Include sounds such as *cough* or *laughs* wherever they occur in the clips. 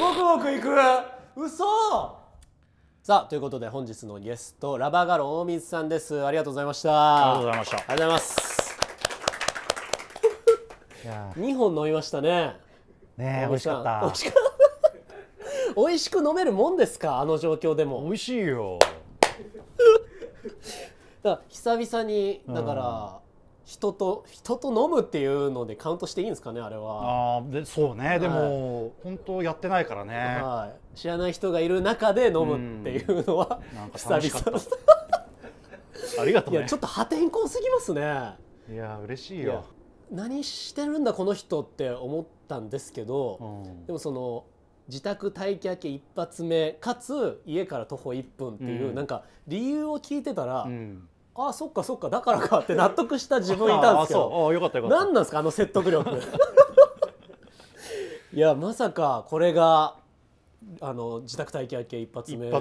ごくごくいく嘘さあということで本日のゲストラバーガロン大水さんですありがとうございましたありがとうございましたありがとうございますいや2本飲みましたねねえ美味しかった美味しかった美味しく飲めるもんですかあの状況でも美味しいよ *laughs* だ久々にだから、人と人と飲むっていうのでカウントしていいんですかねあれはああでそうね、はい、でも本当やってないからね、はい、知らない人がいる中で飲むっていうのは、うなんか久々ありがとう、ね、いやちょっと破天荒すぎますねいや嬉しいよ何してるんだこの人って思ったんですけど、うん、でもその自宅待機明け一発目かつ家から徒歩1分っていう、うん、なんか理由を聞いてたら、うんああそっかそっかだからかって納得した自分いたんですけど *laughs* よ何なんですかあの説得力 *laughs* いやまさかこれがあの自宅待機明け一発目だ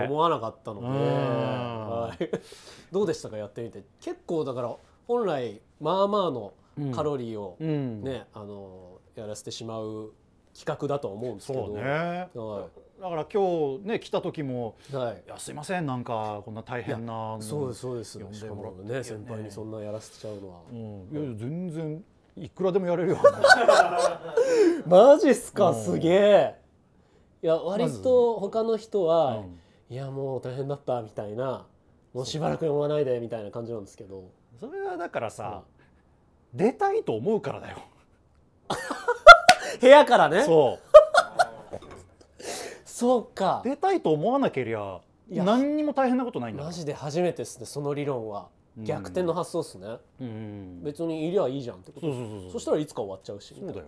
と思わなかったので、はい、*laughs* どうでしたかやってみて結構だから本来まあまあのカロリーをね、うんあのやらせてしまう企画だと思うんですけど、ねはい、だから今日ね来た時も、はい、いやすいませんなんかこんな大変なそうですそうです呼んでもらってね、ね、先輩にそんなやらせちゃうのは、うん、いや全然いくらでもやれるよ *laughs* マジっすか、うん、すげえいや割と他の人は、まうん、いやもう大変だったみたいなもうしばらく読まないでみたいな感じなんですけどそれはだからさ、出たいと思うからだよ *laughs* 部屋からねそうそうか出たいと思わなけりゃ何にも大変なことないんだマジで初めてですねその理論は逆転の発想ですね、うん、別にいりゃいいじゃんってことそうそうそうそしたらいつか終わっちゃうしそうだよ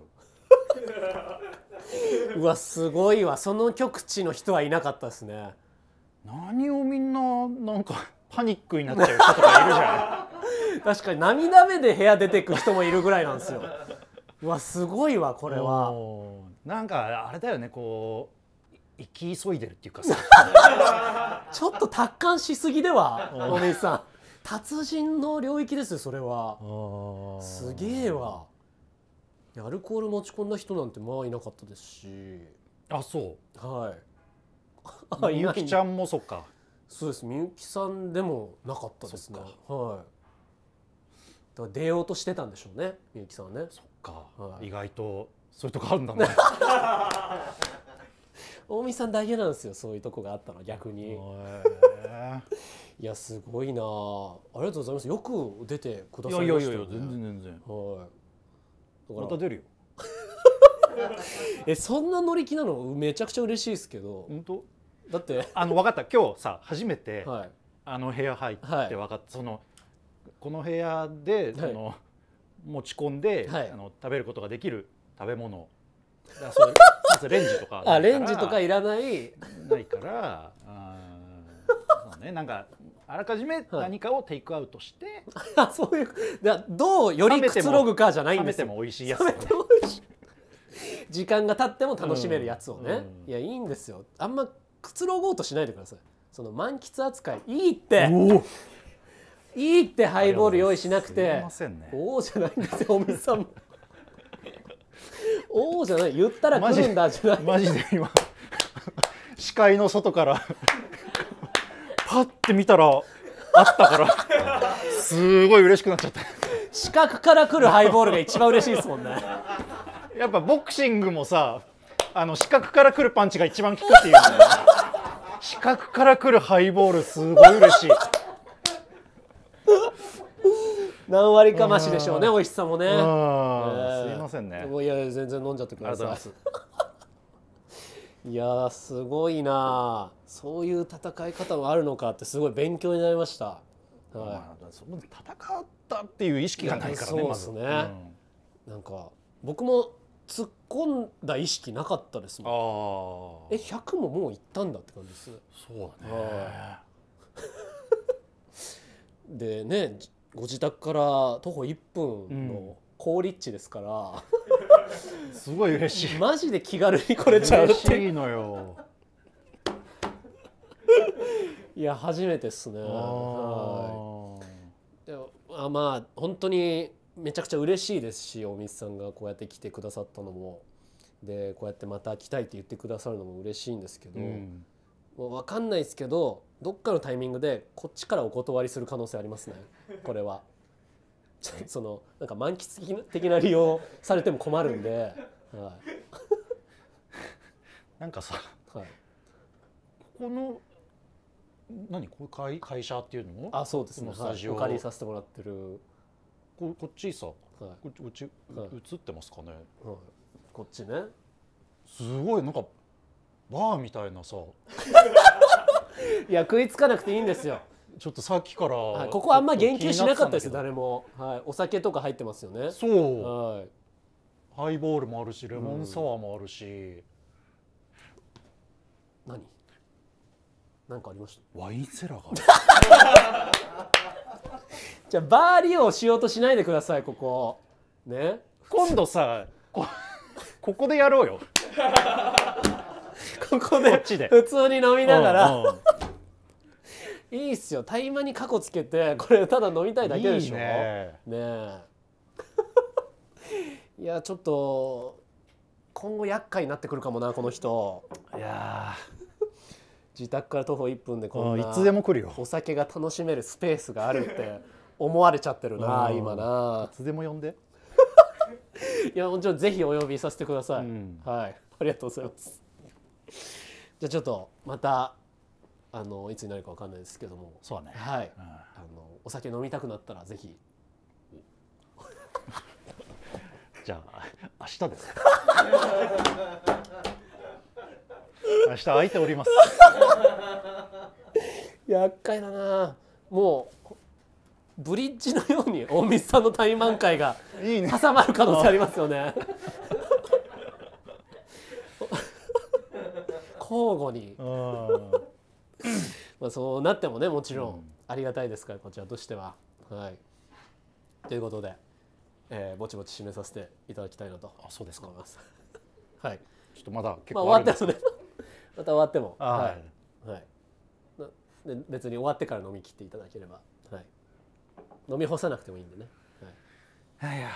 *laughs* うわすごいわその極地の人はいなかったですね何をみんななんかパニックになっちゃう人とかいるじゃん *laughs* 確かに涙目で部屋出てく人もいるぐらいなんですようわすごいわこれはなんかあれだよねこう生き急いでるっていうかさ *laughs* ちょっと達観しすぎではお姉さん達人の領域ですよそれはすげえわアルコール持ち込んだ人なんてまあいなかったですしあそうはい *laughs* あみゆきちゃんもそっかそうですみゆきさんでもなかったですねはいだから出ようとしてたんでしょうねみゆきさんねそっか、はい、意外とそういうとこあるんだね *laughs* 大見さんだけなんですよそういうとこがあったの逆に。*laughs* いやすごいなありがとうございますよく出てくださいましたよね。いやいやいや全然全然。はい。また出るよ。*laughs* えそんな乗り気なのめちゃくちゃ嬉しいですけど。本当？だってあの分かった今日さ初めて、はい、あの部屋入って分かった、はい、そのこの部屋でその、はい、持ち込んで、あの食べることができる食べ物。だそうレンジとかあレンジとかいらないないからそうねなんかあらかじめ何かをテイクアウトして、は *laughs* い、そういうだどうよりくつろぐかじゃないんですよ冷ても美味しいやつ、時間が経っても楽しめるやつをね、うん、いやいいんですよあんまくつろごうとしないでくださいその満喫扱いいいっていいってハイボール用意しなくて「おお」じゃないんですよおみさんも。おおじゃない言ったら来るんだじゃないマジで今視界の外からパッて見たらあったからすごい嬉しくなっちゃった視覚から来るハイボールが一番嬉しいですもんねやっぱボクシングもさあの視覚から来るパンチが一番効くっていう、ね、視覚から来るハイボールすごい嬉しい何割かましでしょうね美味しさもね、えー、すいませんねいや全然飲んじゃってください *laughs* いやすごいなそういう戦い方もあるのかってすごい勉強になりました、はい戦ったっていう意識がないからねそうですね、まうん、なんか僕も突っ込んだ意識なかったですもんえ100ももういったんだって感じですそうだねでねご自宅から徒歩1分の高立地ですから、うん、すごい嬉しいマジで気軽に来れちゃう嬉しいのよいや初めてっすねはいあまあ本当にめちゃくちゃ嬉しいですし大水さんがこうやって来てくださったのもでこうやってまた来たいって言ってくださるのも嬉しいんですけど、うん、もう分かんないですけどどっかのタイミングでこっちからお断りする可能性ありますね。これは *laughs* そのなんか満喫的な利用されても困るんで、はい、なんかさ、はい、ここの何こう会会社っていうのあそうですねスタジオ、はい、お借りさせてもらってるここっちさ、はい、こっち、はい、映ってますかね、はい、こっちねすごいなんかバーみたいなさ *laughs* いや食いつかなくていいんですよちょっとさっきから、はい、ここあんま言及しなかったですよ誰も、はい、お酒とか入ってますよねそう、はい、ハイボールもあるしレモンサワーもあるし、うん、何何かありましたワインセラーが *laughs* じゃあバー利用しようとしないでくださいここね今度さこここでやろうよここで普通に飲みながら、うんうんいいっすよ大麻に過去つけてこれただ飲みたいだけでしょいねね *laughs* いやちょっと今後厄介になってくるかもなこの人いや自宅から徒歩1分でこんいつでも来るよお酒が楽しめるスペースがあるって思われちゃってるな今ないつでも呼んで *laughs* いやもちろんぜひお呼びさせてください、うん、はいありがとうございますじゃあちょっとまたあのいつになるかわかんないですけどもそうねはい、うん、あのお酒飲みたくなったらぜひ *laughs* じゃあ明日です *laughs* 明日空いております厄介だなもうブリッジのように大水さんのマン会が挟まる可能性ありますよね *laughs* 交互にまあ、そうなってもねもちろんありがたいですからこちらとしては。はい、ということで、えー、ぼちぼち締めさせていただきたいなとあそうですか *laughs* はいちょっとまだ結構、ま終わってね *laughs* また終わってもはい、はい、で別に終わってから飲み切っていただければ、はい、飲み干さなくてもいいんでね。はい、いや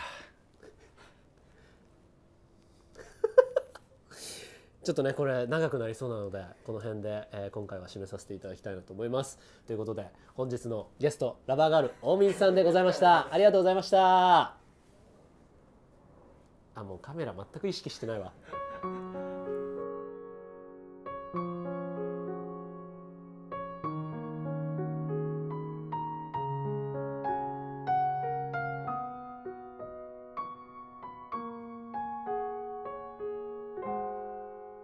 ちょっとねこれ長くなりそうなのでこの辺で、えー、今回は締めさせていただきたいなと思いますということで本日のゲストラバーガール大水さんでございましたありがとうございましたあもうカメラ全く意識してないわ。